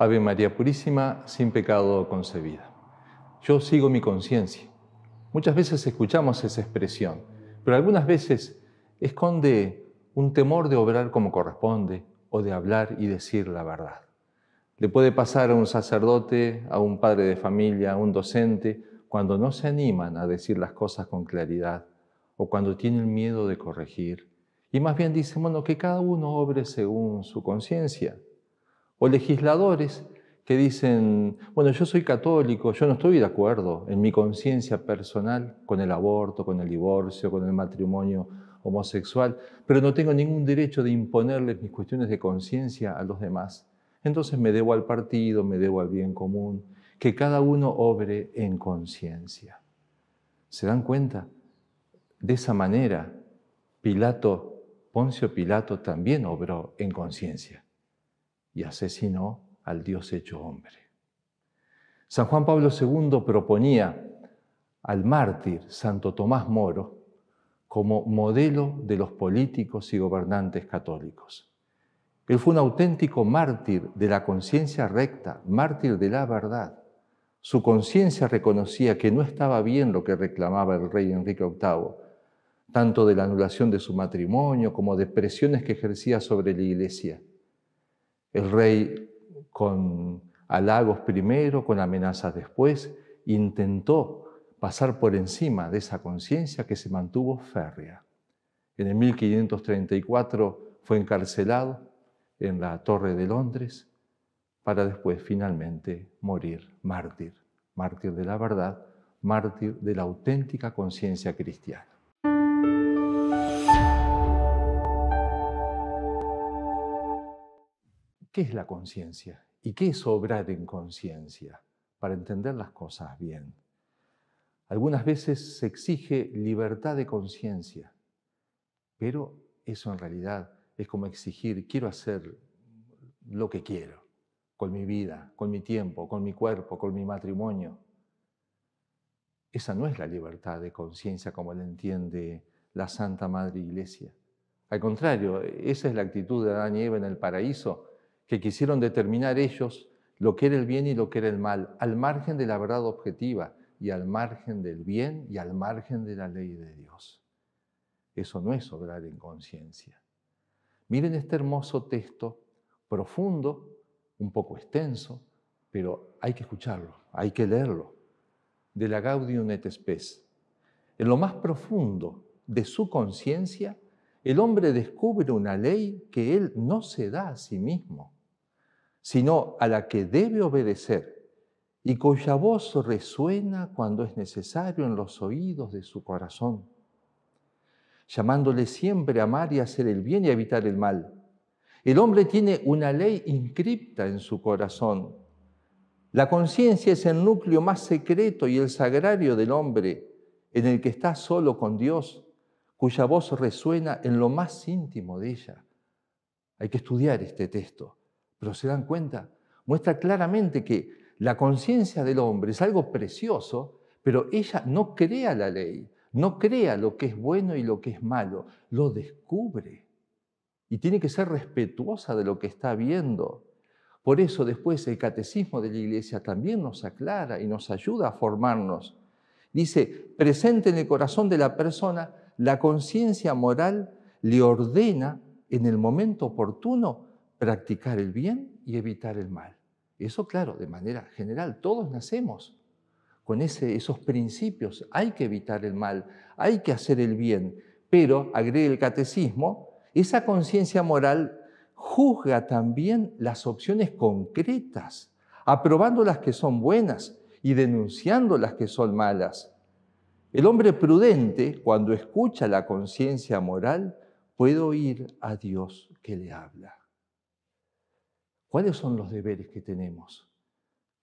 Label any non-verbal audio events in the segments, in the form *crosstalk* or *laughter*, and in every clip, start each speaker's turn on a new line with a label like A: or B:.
A: Ave María Purísima, sin pecado concebida. Yo sigo mi conciencia. Muchas veces escuchamos esa expresión, pero algunas veces esconde un temor de obrar como corresponde o de hablar y decir la verdad. Le puede pasar a un sacerdote, a un padre de familia, a un docente, cuando no se animan a decir las cosas con claridad o cuando tienen miedo de corregir. Y más bien dicen, bueno, que cada uno obre según su conciencia. O legisladores que dicen, bueno, yo soy católico, yo no estoy de acuerdo en mi conciencia personal con el aborto, con el divorcio, con el matrimonio homosexual, pero no tengo ningún derecho de imponerles mis cuestiones de conciencia a los demás. Entonces me debo al partido, me debo al bien común, que cada uno obre en conciencia. ¿Se dan cuenta? De esa manera, Pilato, Poncio Pilato también obró en conciencia y asesinó al Dios hecho hombre. San Juan Pablo II proponía al mártir Santo Tomás Moro como modelo de los políticos y gobernantes católicos. Él fue un auténtico mártir de la conciencia recta, mártir de la verdad. Su conciencia reconocía que no estaba bien lo que reclamaba el rey Enrique VIII, tanto de la anulación de su matrimonio como de presiones que ejercía sobre la iglesia. El rey con halagos primero, con amenazas después, intentó pasar por encima de esa conciencia que se mantuvo férrea. En el 1534 fue encarcelado en la Torre de Londres para después finalmente morir mártir, mártir de la verdad, mártir de la auténtica conciencia cristiana. ¿Qué es la conciencia? ¿Y qué es obrar en conciencia? Para entender las cosas bien. Algunas veces se exige libertad de conciencia, pero eso en realidad es como exigir, quiero hacer lo que quiero, con mi vida, con mi tiempo, con mi cuerpo, con mi matrimonio. Esa no es la libertad de conciencia como la entiende la Santa Madre Iglesia. Al contrario, esa es la actitud de Adán y Eva en el paraíso, que quisieron determinar ellos lo que era el bien y lo que era el mal, al margen de la verdad objetiva y al margen del bien y al margen de la ley de Dios. Eso no es obrar en conciencia. Miren este hermoso texto, profundo, un poco extenso, pero hay que escucharlo, hay que leerlo, de la Gaudium et Spes. En lo más profundo de su conciencia, el hombre descubre una ley que él no se da a sí mismo sino a la que debe obedecer y cuya voz resuena cuando es necesario en los oídos de su corazón, llamándole siempre a amar y hacer el bien y evitar el mal. El hombre tiene una ley inscripta en su corazón. La conciencia es el núcleo más secreto y el sagrario del hombre, en el que está solo con Dios, cuya voz resuena en lo más íntimo de ella. Hay que estudiar este texto pero se dan cuenta, muestra claramente que la conciencia del hombre es algo precioso, pero ella no crea la ley, no crea lo que es bueno y lo que es malo, lo descubre y tiene que ser respetuosa de lo que está viendo. Por eso después el catecismo de la iglesia también nos aclara y nos ayuda a formarnos. Dice, presente en el corazón de la persona, la conciencia moral le ordena en el momento oportuno practicar el bien y evitar el mal. Eso, claro, de manera general, todos nacemos con esos principios. Hay que evitar el mal, hay que hacer el bien, pero, agrega el catecismo, esa conciencia moral juzga también las opciones concretas, aprobando las que son buenas y denunciando las que son malas. El hombre prudente, cuando escucha la conciencia moral, puede oír a Dios que le habla. ¿Cuáles son los deberes que tenemos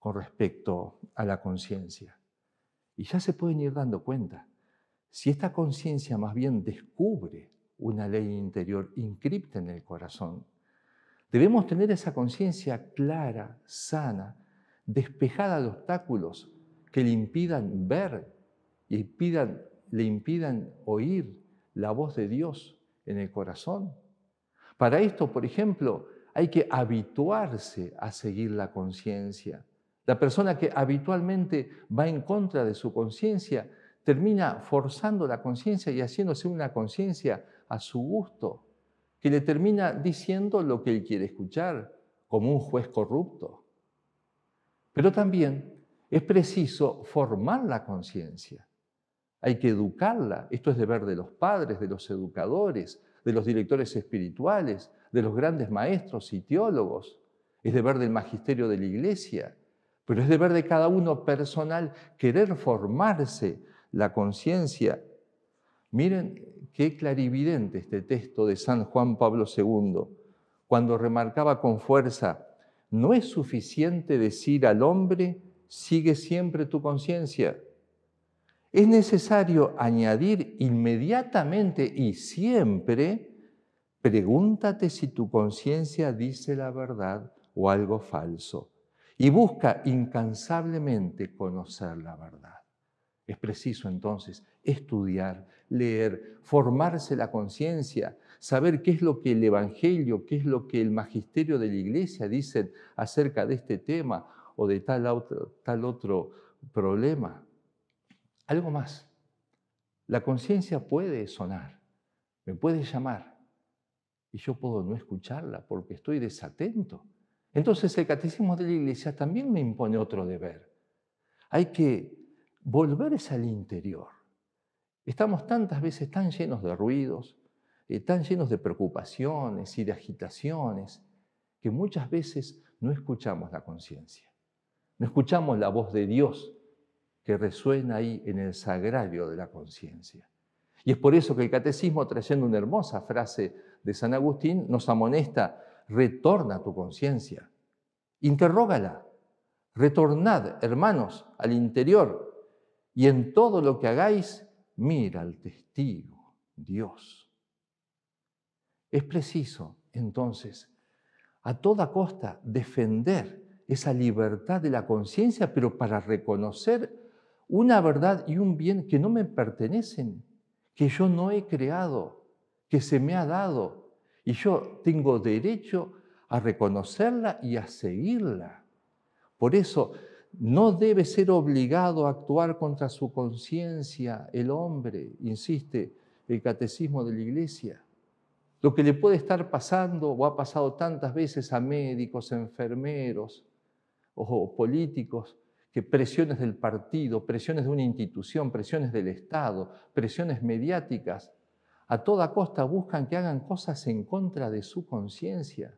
A: con respecto a la conciencia? Y ya se pueden ir dando cuenta. Si esta conciencia más bien descubre una ley interior encripta en el corazón, debemos tener esa conciencia clara, sana, despejada de obstáculos que le impidan ver y le impidan oír la voz de Dios en el corazón. Para esto, por ejemplo, hay que habituarse a seguir la conciencia. La persona que habitualmente va en contra de su conciencia termina forzando la conciencia y haciéndose una conciencia a su gusto, que le termina diciendo lo que él quiere escuchar, como un juez corrupto. Pero también es preciso formar la conciencia, hay que educarla, esto es deber de los padres, de los educadores, de los directores espirituales, de los grandes maestros y teólogos, es deber del magisterio de la Iglesia, pero es deber de cada uno personal querer formarse la conciencia. Miren qué clarividente este texto de San Juan Pablo II, cuando remarcaba con fuerza, no es suficiente decir al hombre, sigue siempre tu conciencia es necesario añadir inmediatamente y siempre, pregúntate si tu conciencia dice la verdad o algo falso y busca incansablemente conocer la verdad. Es preciso entonces estudiar, leer, formarse la conciencia, saber qué es lo que el Evangelio, qué es lo que el magisterio de la Iglesia dicen acerca de este tema o de tal otro, tal otro problema. Algo más. La conciencia puede sonar, me puede llamar, y yo puedo no escucharla porque estoy desatento. Entonces el catecismo de la iglesia también me impone otro deber. Hay que volverse al interior. Estamos tantas veces tan llenos de ruidos, eh, tan llenos de preocupaciones y de agitaciones, que muchas veces no escuchamos la conciencia, no escuchamos la voz de Dios que resuena ahí en el sagrario de la conciencia. Y es por eso que el catecismo, trayendo una hermosa frase de San Agustín, nos amonesta, retorna a tu conciencia, interrógala, retornad, hermanos, al interior, y en todo lo que hagáis, mira al testigo, Dios. Es preciso, entonces, a toda costa defender esa libertad de la conciencia, pero para reconocer una verdad y un bien que no me pertenecen, que yo no he creado, que se me ha dado, y yo tengo derecho a reconocerla y a seguirla. Por eso, no debe ser obligado a actuar contra su conciencia el hombre, insiste el catecismo de la iglesia. Lo que le puede estar pasando o ha pasado tantas veces a médicos, enfermeros o políticos, que presiones del partido, presiones de una institución, presiones del Estado, presiones mediáticas, a toda costa buscan que hagan cosas en contra de su conciencia.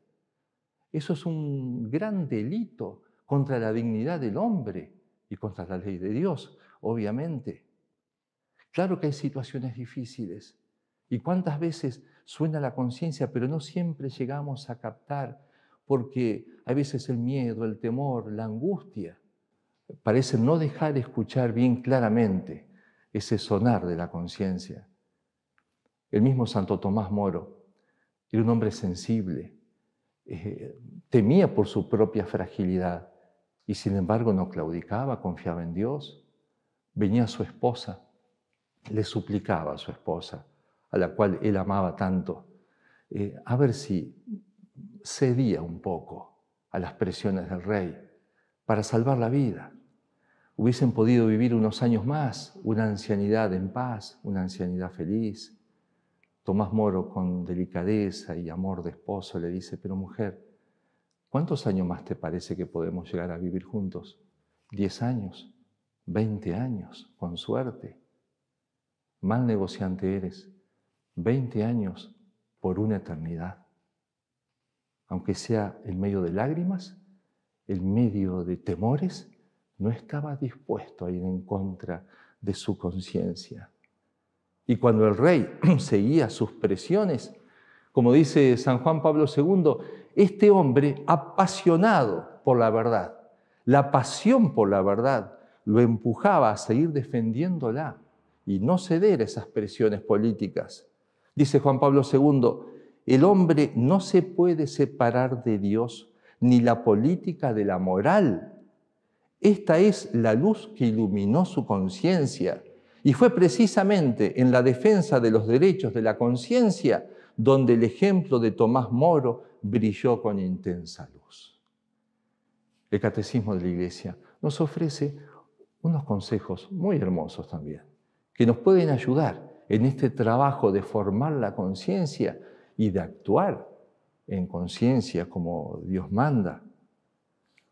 A: Eso es un gran delito contra la dignidad del hombre y contra la ley de Dios, obviamente. Claro que hay situaciones difíciles y cuántas veces suena la conciencia, pero no siempre llegamos a captar porque a veces el miedo, el temor, la angustia parece no dejar escuchar bien claramente ese sonar de la conciencia. El mismo Santo Tomás Moro era un hombre sensible, eh, temía por su propia fragilidad y sin embargo no claudicaba, confiaba en Dios. Venía su esposa, le suplicaba a su esposa, a la cual él amaba tanto, eh, a ver si cedía un poco a las presiones del rey para salvar la vida hubiesen podido vivir unos años más, una ancianidad en paz, una ancianidad feliz. Tomás Moro, con delicadeza y amor de esposo, le dice, pero mujer, ¿cuántos años más te parece que podemos llegar a vivir juntos? ¿Diez años? ¿Veinte años? Con suerte. Mal negociante eres. Veinte años por una eternidad. Aunque sea en medio de lágrimas, en medio de temores, no estaba dispuesto a ir en contra de su conciencia. Y cuando el rey *clears throat* seguía sus presiones, como dice San Juan Pablo II, este hombre apasionado por la verdad, la pasión por la verdad lo empujaba a seguir defendiéndola y no ceder a esas presiones políticas. Dice Juan Pablo II, el hombre no se puede separar de Dios ni la política de la moral esta es la luz que iluminó su conciencia. Y fue precisamente en la defensa de los derechos de la conciencia donde el ejemplo de Tomás Moro brilló con intensa luz. El Catecismo de la Iglesia nos ofrece unos consejos muy hermosos también, que nos pueden ayudar en este trabajo de formar la conciencia y de actuar en conciencia como Dios manda.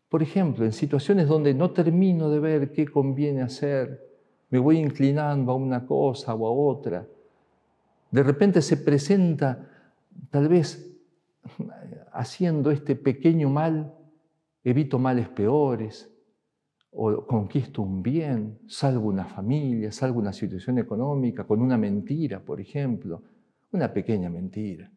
A: Por ejemplo, en situaciones donde no termino de ver qué conviene hacer, me voy inclinando a una cosa o a otra, de repente se presenta tal vez *laughs* haciendo este pequeño mal, evito males peores, o conquisto un bien, salgo una familia, salgo una situación económica, con una mentira, por ejemplo, una pequeña mentira.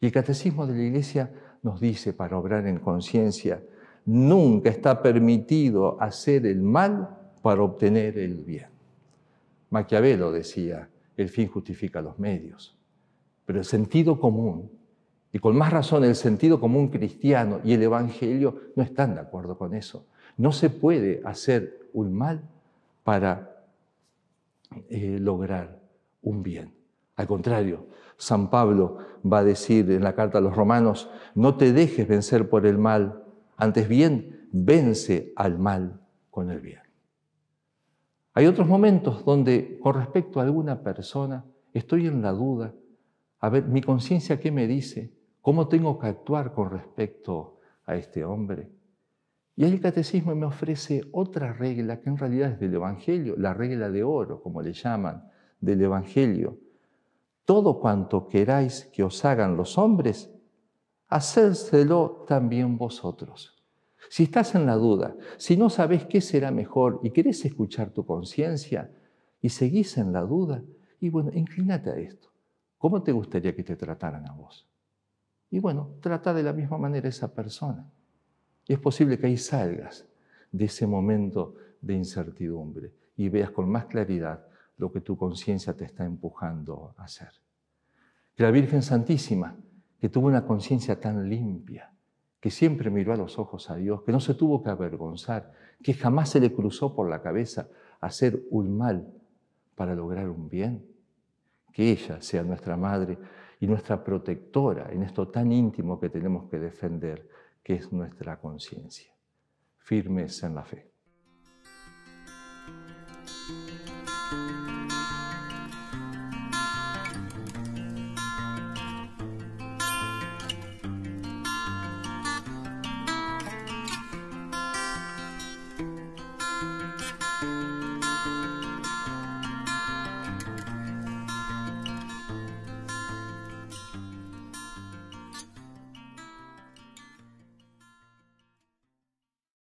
A: Y el catecismo de la Iglesia nos dice, para obrar en conciencia, Nunca está permitido hacer el mal para obtener el bien. Maquiavelo decía, el fin justifica los medios, pero el sentido común, y con más razón el sentido común cristiano y el Evangelio no están de acuerdo con eso. No se puede hacer un mal para eh, lograr un bien. Al contrario, San Pablo va a decir en la carta a los romanos, no te dejes vencer por el mal, antes bien, vence al mal con el bien. Hay otros momentos donde con respecto a alguna persona estoy en la duda. A ver, mi conciencia qué me dice, cómo tengo que actuar con respecto a este hombre. Y el catecismo me ofrece otra regla que en realidad es del Evangelio, la regla de oro, como le llaman, del Evangelio. Todo cuanto queráis que os hagan los hombres, hacérselo también vosotros. Si estás en la duda, si no sabes qué será mejor y querés escuchar tu conciencia y seguís en la duda, y bueno, inclínate a esto. ¿Cómo te gustaría que te trataran a vos? Y bueno, trata de la misma manera a esa persona. Y es posible que ahí salgas de ese momento de incertidumbre y veas con más claridad lo que tu conciencia te está empujando a hacer. Que la Virgen Santísima que tuvo una conciencia tan limpia, que siempre miró a los ojos a Dios, que no se tuvo que avergonzar, que jamás se le cruzó por la cabeza hacer un mal para lograr un bien. Que ella sea nuestra madre y nuestra protectora en esto tan íntimo que tenemos que defender, que es nuestra conciencia. Firmes en la fe.